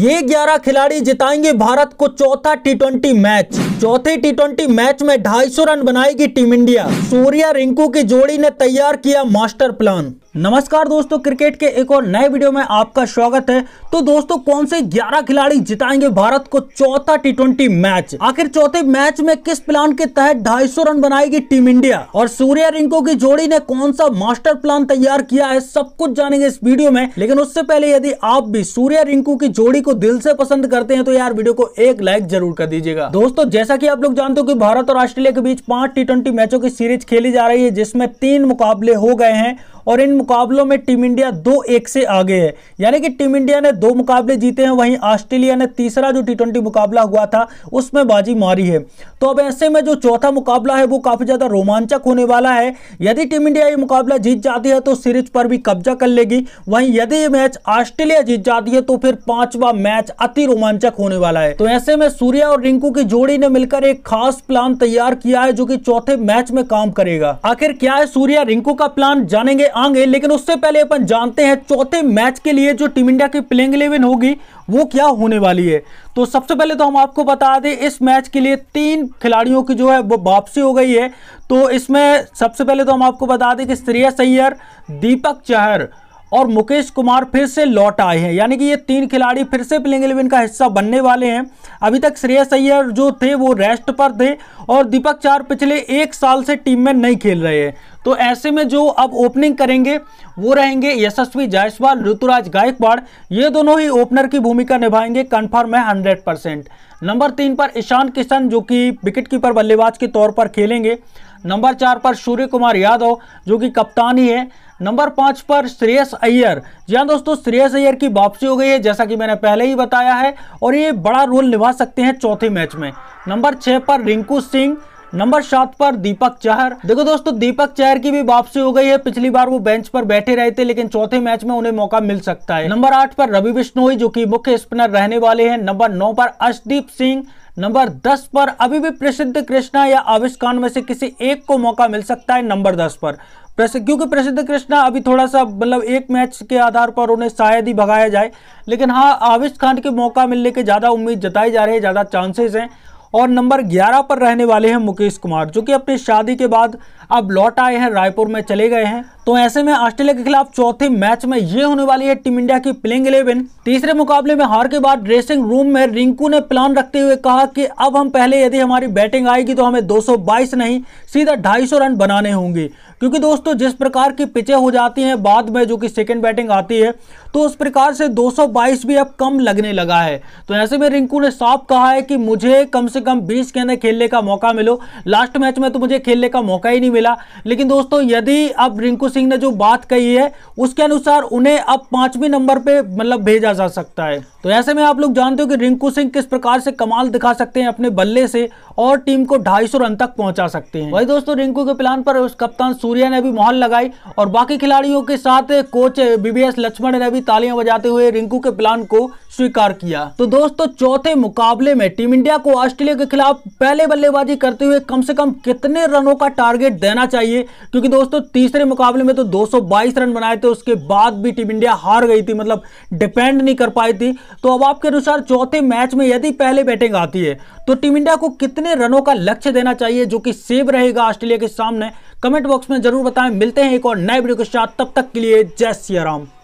ये 11 खिलाड़ी जिताएंगे भारत को चौथा टी ट्वेंटी मैच चौथे टी मैच में 250 रन बनाएगी टीम इंडिया सूर्या रिंकू की जोड़ी ने तैयार किया मास्टर प्लान नमस्कार दोस्तों क्रिकेट के एक और नए वीडियो में आपका स्वागत है तो दोस्तों कौन से 11 खिलाड़ी जिताएंगे भारत को चौथा टी मैच आखिर चौथे मैच में किस प्लान के तहत 250 रन बनाएगी टीम इंडिया और सूर्या रिंकू की जोड़ी ने कौन सा मास्टर प्लान तैयार किया है सब कुछ जानेंगे इस वीडियो में लेकिन उससे पहले यदि आप भी सूर्या रिंकू की जोड़ी को दिल से पसंद करते हैं तो यार वीडियो को एक लाइक जरूर कर दीजिएगा दोस्तों जैसा जैसा कि आप लोग जानते हो कि भारत और ऑस्ट्रेलिया के बीच पांच टी मैचों की सीरीज खेली जा रही है जिसमें तीन मुकाबले हो गए हैं और इन मुकाबलों में टीम इंडिया दो एक से आगे है यानी कि टीम इंडिया ने दो मुकाबले जीते हैं वहीं ऑस्ट्रेलिया ने तीसरा जो टी मुकाबला हुआ था उसमें बाजी मारी है तो अब ऐसे में जो चौथा मुकाबला है वो काफ़ी ज़्यादा रोमांचक होने वाला है यदि टीम इंडिया ये मुकाबला जीत जाती है तो सीरीज पर भी कब्जा कर लेगी वहीं यदि ये मैच ऑस्ट्रेलिया जीत जाती है तो फिर पांचवा मैच अति रोमांचक होने वाला है तो ऐसे में सूर्या और रिंकू की जोड़ी ने मिलकर एक खास प्लान तैयार किया है जो कि चौथे मैच में काम करेगा आखिर क्या है सूर्या रिंकू का प्लान जानेंगे आगे लेकिन उससे पहले अपन जानते हैं चौथे मैच के लिए जो टीम इंडिया की प्लेइंग इलेवन होगी वो क्या होने वाली है तो सबसे पहले तो हम आपको बता दें इस मैच के लिए तीन खिलाड़ियों की जो है वो वापसी हो गई है तो इसमें सबसे पहले तो हम आपको बता दें कि श्रेयस अय्यर दीपक चहर और मुकेश कुमार फिर से लौट आए हैं यानी कि ये तीन खिलाड़ी फिर से प्लेइंग इलेवन का हिस्सा बनने वाले हैं अभी तक श्रेयस अय्यर जो थे वो रेस्ट पर थे और दीपक चार पिछले एक साल से टीम में नहीं खेल रहे हैं तो ऐसे में जो अब ओपनिंग करेंगे वो रहेंगे यशस्वी जायसवाल ऋतुराज गायकवाड़ ये दोनों ही ओपनर की भूमिका निभाएंगे कन्फर्म है हंड्रेड परसेंट नंबर तीन पर ईशान किशन जो कि विकेट कीपर बल्लेबाज के तौर पर खेलेंगे नंबर चार पर सूर्य कुमार यादव जो कि कप्तान ही है नंबर पांच पर श्रेयस अय्यर जी हाँ दोस्तों श्रेयस अय्यर की वापसी हो गई है जैसा कि मैंने पहले ही बताया है और ये बड़ा रोल निभा सकते हैं चौथे मैच में नंबर छह पर रिंकू सिंह नंबर सात पर दीपक चहर देखो दोस्तों दीपक चहर की भी वापसी हो गई है पिछली बार वो बेंच पर बैठे रहे थे लेकिन चौथे मैच में उन्हें मौका मिल सकता है नंबर आठ पर रवि बिश्नोई जो कि मुख्य स्पिनर रहने वाले हैं नंबर नौ पर अशदीप सिंह नंबर दस पर अभी भी प्रसिद्ध कृष्णा या आविष्कान में से किसी एक को मौका मिल सकता है नंबर दस पर क्योंकि प्रसिद्ध कृष्णा अभी थोड़ा सा मतलब एक मैच के आधार पर उन्हें शायद ही भगाया जाए लेकिन हाँ आविश खान के मौका मिलने के ज़्यादा उम्मीद जताई जा रही है ज़्यादा चांसेस हैं और नंबर 11 पर रहने वाले हैं मुकेश कुमार जो कि अपनी शादी के बाद अब लौट आए हैं रायपुर में चले गए हैं तो ऐसे में ऑस्ट्रेलिया के खिलाफ चौथे मैच में ये होने वाली है टीम इंडिया की प्लेइंग इलेवन तीसरे मुकाबले में हार के बाद ड्रेसिंग रूम में रिंकू ने प्लान रखते हुए कहा कि अब हम पहले यदि हमारी बैटिंग आएगी तो हमें 222 नहीं सीधा 250 रन बनाने होंगे क्योंकि दोस्तों जिस प्रकार की पिचे हो जाती हैं बाद में जो कि सेकेंड बैटिंग आती है तो उस प्रकार से 222 भी अब कम लगने लगा है तो ऐसे में रिंकू ने साफ कहा है कि मुझे कम से कम बीस के अंदर खेलने का मौका मिलो लास्ट मैच में तो मुझे खेलने का मौका ही नहीं मिला लेकिन दोस्तों यदि अब रिंकू सिंह ने जो बात कही है उसके अनुसार उन्हें अब पांचवें नंबर पे मतलब भेजा जा सकता है तो ऐसे में आप लोग जानते हो कि रिंकू सिंह किस प्रकार से कमाल दिखा सकते हैं अपने बल्ले से और टीम को ढाई सौ रन तक पहुंचा सकते हैं वही दोस्तों रिंकू के प्लान पर उस कप्तान सूर्या ने भी मोहल लगाई और बाकी खिलाड़ियों के साथ कोच बीबीएस लक्ष्मण ने भी तालियां बजाते हुए रिंकू के प्लान को स्वीकार किया तो दोस्तों चौथे मुकाबले में टीम इंडिया को ऑस्ट्रेलिया के खिलाफ पहले बल्लेबाजी करते हुए कम से कम कितने रनों का टारगेट देना चाहिए क्योंकि दोस्तों तीसरे मुकाबले में तो 222 रन बनाए थे उसके बाद भी टीम इंडिया हार गई थी मतलब डिपेंड नहीं कर पाई थी तो अब आपके अनुसार चौथे मैच में यदि पहले बैटिंग आती है तो टीम इंडिया को कितने रनों का लक्ष्य देना चाहिए जो कि सेव रहेगा ऑस्ट्रेलिया के सामने कमेंट बॉक्स में जरूर बताएं मिलते हैं एक और नए वीडियो के साथ तब तक के लिए जय सिया राम